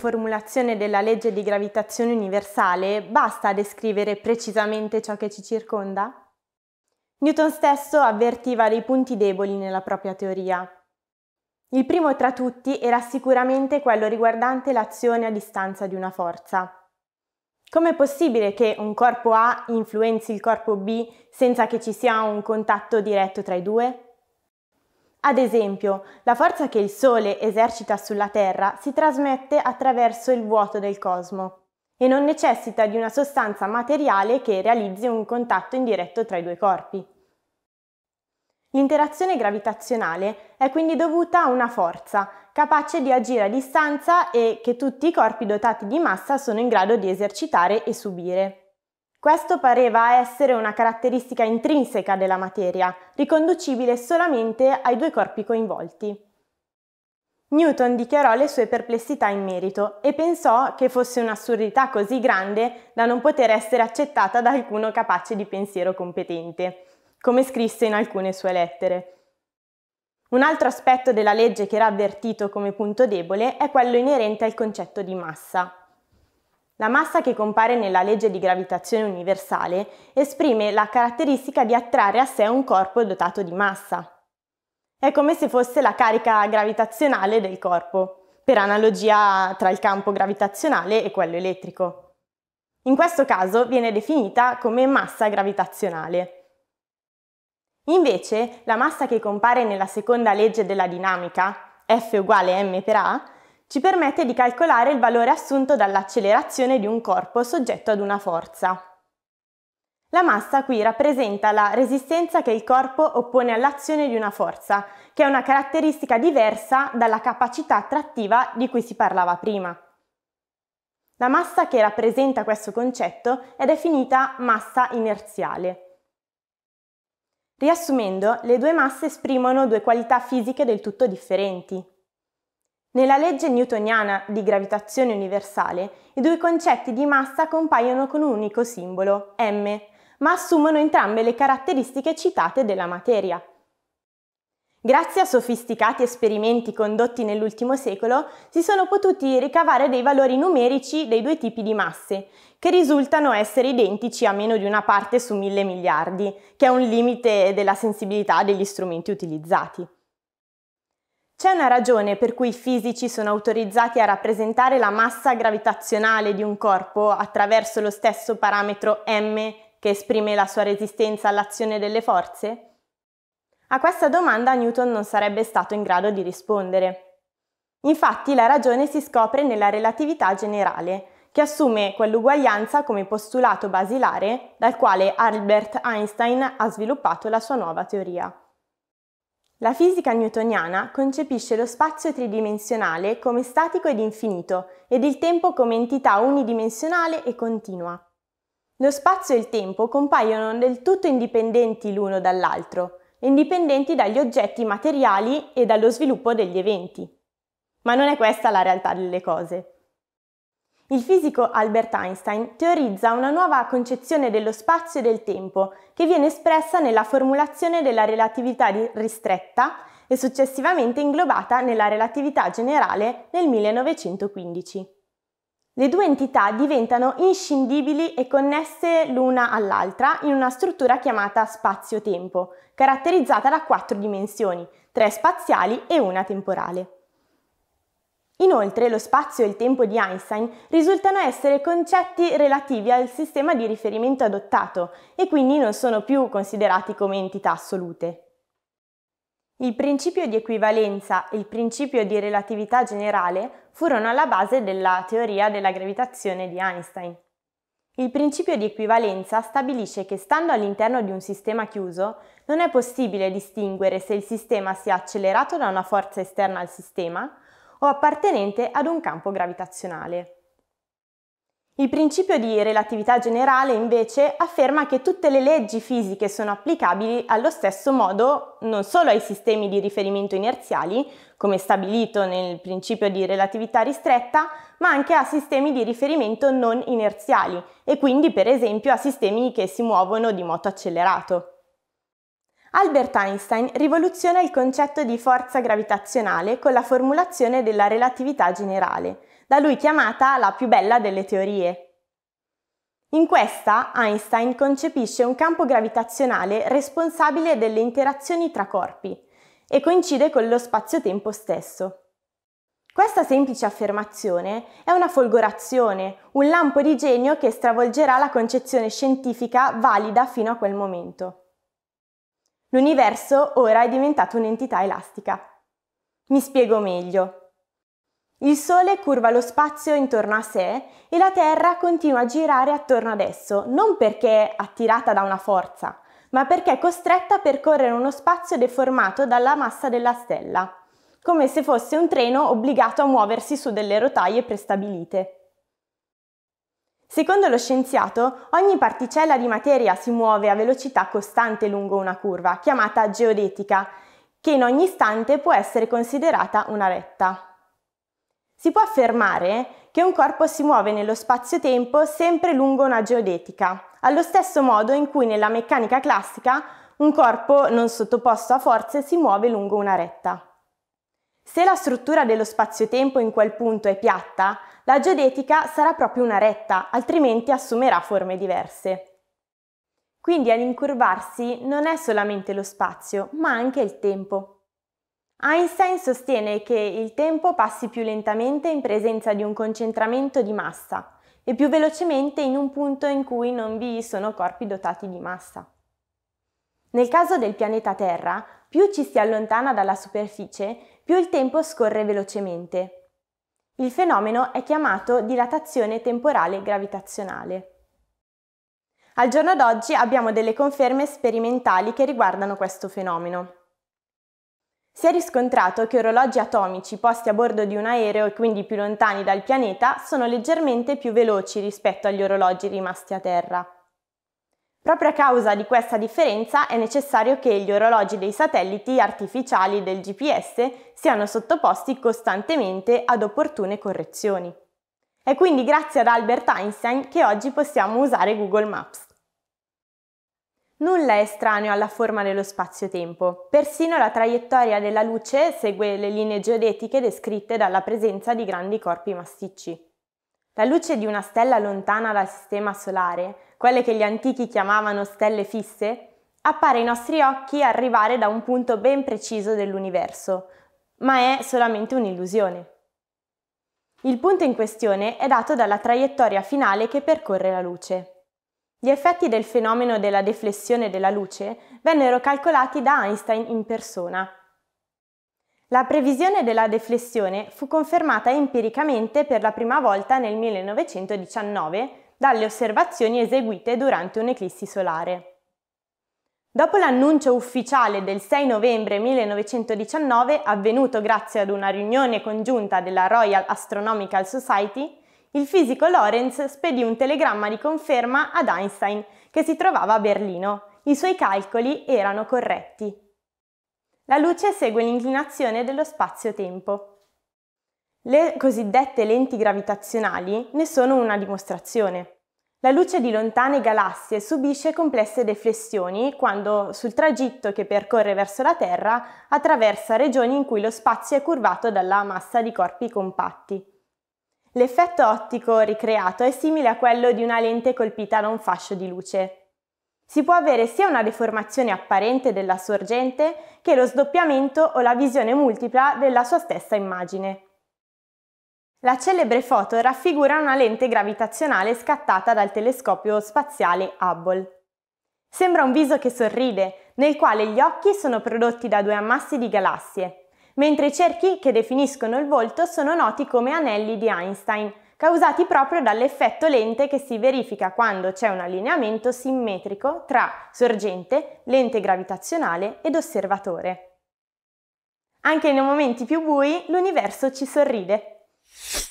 formulazione della legge di gravitazione universale basta a descrivere precisamente ciò che ci circonda? Newton stesso avvertiva dei punti deboli nella propria teoria. Il primo tra tutti era sicuramente quello riguardante l'azione a distanza di una forza. Com'è possibile che un corpo A influenzi il corpo B senza che ci sia un contatto diretto tra i due? Ad esempio, la forza che il Sole esercita sulla Terra si trasmette attraverso il vuoto del cosmo e non necessita di una sostanza materiale che realizzi un contatto indiretto tra i due corpi. L'interazione gravitazionale è quindi dovuta a una forza capace di agire a distanza e che tutti i corpi dotati di massa sono in grado di esercitare e subire. Questo pareva essere una caratteristica intrinseca della materia, riconducibile solamente ai due corpi coinvolti. Newton dichiarò le sue perplessità in merito e pensò che fosse un'assurdità così grande da non poter essere accettata da alcuno capace di pensiero competente, come scrisse in alcune sue lettere. Un altro aspetto della legge che era avvertito come punto debole è quello inerente al concetto di massa, la massa che compare nella legge di gravitazione universale esprime la caratteristica di attrarre a sé un corpo dotato di massa. È come se fosse la carica gravitazionale del corpo, per analogia tra il campo gravitazionale e quello elettrico. In questo caso viene definita come massa gravitazionale. Invece, la massa che compare nella seconda legge della dinamica, F uguale m per A, ci permette di calcolare il valore assunto dall'accelerazione di un corpo soggetto ad una forza. La massa qui rappresenta la resistenza che il corpo oppone all'azione di una forza, che è una caratteristica diversa dalla capacità attrattiva di cui si parlava prima. La massa che rappresenta questo concetto è definita massa inerziale. Riassumendo, le due masse esprimono due qualità fisiche del tutto differenti. Nella legge newtoniana di gravitazione universale i due concetti di massa compaiono con un unico simbolo, m, ma assumono entrambe le caratteristiche citate della materia. Grazie a sofisticati esperimenti condotti nell'ultimo secolo, si sono potuti ricavare dei valori numerici dei due tipi di masse, che risultano essere identici a meno di una parte su mille miliardi, che è un limite della sensibilità degli strumenti utilizzati. C'è una ragione per cui i fisici sono autorizzati a rappresentare la massa gravitazionale di un corpo attraverso lo stesso parametro m che esprime la sua resistenza all'azione delle forze? A questa domanda Newton non sarebbe stato in grado di rispondere. Infatti la ragione si scopre nella relatività generale, che assume quell'uguaglianza come postulato basilare dal quale Albert Einstein ha sviluppato la sua nuova teoria. La fisica newtoniana concepisce lo spazio tridimensionale come statico ed infinito ed il tempo come entità unidimensionale e continua. Lo spazio e il tempo compaiono del tutto indipendenti l'uno dall'altro, indipendenti dagli oggetti materiali e dallo sviluppo degli eventi. Ma non è questa la realtà delle cose. Il fisico Albert Einstein teorizza una nuova concezione dello spazio e del tempo che viene espressa nella formulazione della relatività ristretta e successivamente inglobata nella relatività generale nel 1915. Le due entità diventano inscindibili e connesse l'una all'altra in una struttura chiamata spazio-tempo, caratterizzata da quattro dimensioni, tre spaziali e una temporale. Inoltre lo spazio e il tempo di Einstein risultano essere concetti relativi al sistema di riferimento adottato e quindi non sono più considerati come entità assolute. Il principio di equivalenza e il principio di relatività generale furono alla base della teoria della gravitazione di Einstein. Il principio di equivalenza stabilisce che stando all'interno di un sistema chiuso non è possibile distinguere se il sistema sia accelerato da una forza esterna al sistema o appartenente ad un campo gravitazionale. Il principio di relatività generale invece afferma che tutte le leggi fisiche sono applicabili allo stesso modo non solo ai sistemi di riferimento inerziali, come stabilito nel principio di relatività ristretta, ma anche a sistemi di riferimento non inerziali e quindi per esempio a sistemi che si muovono di moto accelerato. Albert Einstein rivoluziona il concetto di forza gravitazionale con la formulazione della relatività generale, da lui chiamata la più bella delle teorie. In questa Einstein concepisce un campo gravitazionale responsabile delle interazioni tra corpi e coincide con lo spazio-tempo stesso. Questa semplice affermazione è una folgorazione, un lampo di genio che stravolgerà la concezione scientifica valida fino a quel momento. L'universo ora è diventato un'entità elastica. Mi spiego meglio. Il Sole curva lo spazio intorno a sé e la Terra continua a girare attorno ad esso, non perché attirata da una forza, ma perché è costretta a percorrere uno spazio deformato dalla massa della stella, come se fosse un treno obbligato a muoversi su delle rotaie prestabilite. Secondo lo scienziato, ogni particella di materia si muove a velocità costante lungo una curva, chiamata geodetica, che in ogni istante può essere considerata una retta. Si può affermare che un corpo si muove nello spazio-tempo sempre lungo una geodetica, allo stesso modo in cui nella meccanica classica un corpo non sottoposto a forze si muove lungo una retta. Se la struttura dello spazio-tempo in quel punto è piatta, la geodetica sarà proprio una retta, altrimenti assumerà forme diverse. Quindi all'incurvarsi non è solamente lo spazio, ma anche il tempo. Einstein sostiene che il tempo passi più lentamente in presenza di un concentramento di massa e più velocemente in un punto in cui non vi sono corpi dotati di massa. Nel caso del pianeta Terra, più ci si allontana dalla superficie, più il tempo scorre velocemente, il fenomeno è chiamato dilatazione temporale gravitazionale. Al giorno d'oggi abbiamo delle conferme sperimentali che riguardano questo fenomeno. Si è riscontrato che orologi atomici posti a bordo di un aereo e quindi più lontani dal pianeta sono leggermente più veloci rispetto agli orologi rimasti a terra. Proprio a causa di questa differenza è necessario che gli orologi dei satelliti artificiali del GPS siano sottoposti costantemente ad opportune correzioni. È quindi grazie ad Albert Einstein che oggi possiamo usare Google Maps. Nulla è estraneo alla forma dello spazio-tempo, persino la traiettoria della luce segue le linee geodetiche descritte dalla presenza di grandi corpi massicci. La luce di una stella lontana dal Sistema solare quelle che gli antichi chiamavano stelle fisse, appare ai nostri occhi arrivare da un punto ben preciso dell'universo, ma è solamente un'illusione. Il punto in questione è dato dalla traiettoria finale che percorre la luce. Gli effetti del fenomeno della deflessione della luce vennero calcolati da Einstein in persona. La previsione della deflessione fu confermata empiricamente per la prima volta nel 1919 dalle osservazioni eseguite durante un'eclissi solare. Dopo l'annuncio ufficiale del 6 novembre 1919, avvenuto grazie ad una riunione congiunta della Royal Astronomical Society, il fisico Lorentz spedì un telegramma di conferma ad Einstein, che si trovava a Berlino. I suoi calcoli erano corretti. La luce segue l'inclinazione dello spazio-tempo. Le cosiddette lenti gravitazionali ne sono una dimostrazione. La luce di lontane galassie subisce complesse deflessioni quando, sul tragitto che percorre verso la Terra, attraversa regioni in cui lo spazio è curvato dalla massa di corpi compatti. L'effetto ottico ricreato è simile a quello di una lente colpita da un fascio di luce. Si può avere sia una deformazione apparente della sorgente che lo sdoppiamento o la visione multipla della sua stessa immagine. La celebre foto raffigura una lente gravitazionale scattata dal telescopio spaziale Hubble. Sembra un viso che sorride, nel quale gli occhi sono prodotti da due ammassi di galassie, mentre i cerchi che definiscono il volto sono noti come anelli di Einstein, causati proprio dall'effetto lente che si verifica quando c'è un allineamento simmetrico tra sorgente, lente gravitazionale ed osservatore. Anche nei momenti più bui l'universo ci sorride. you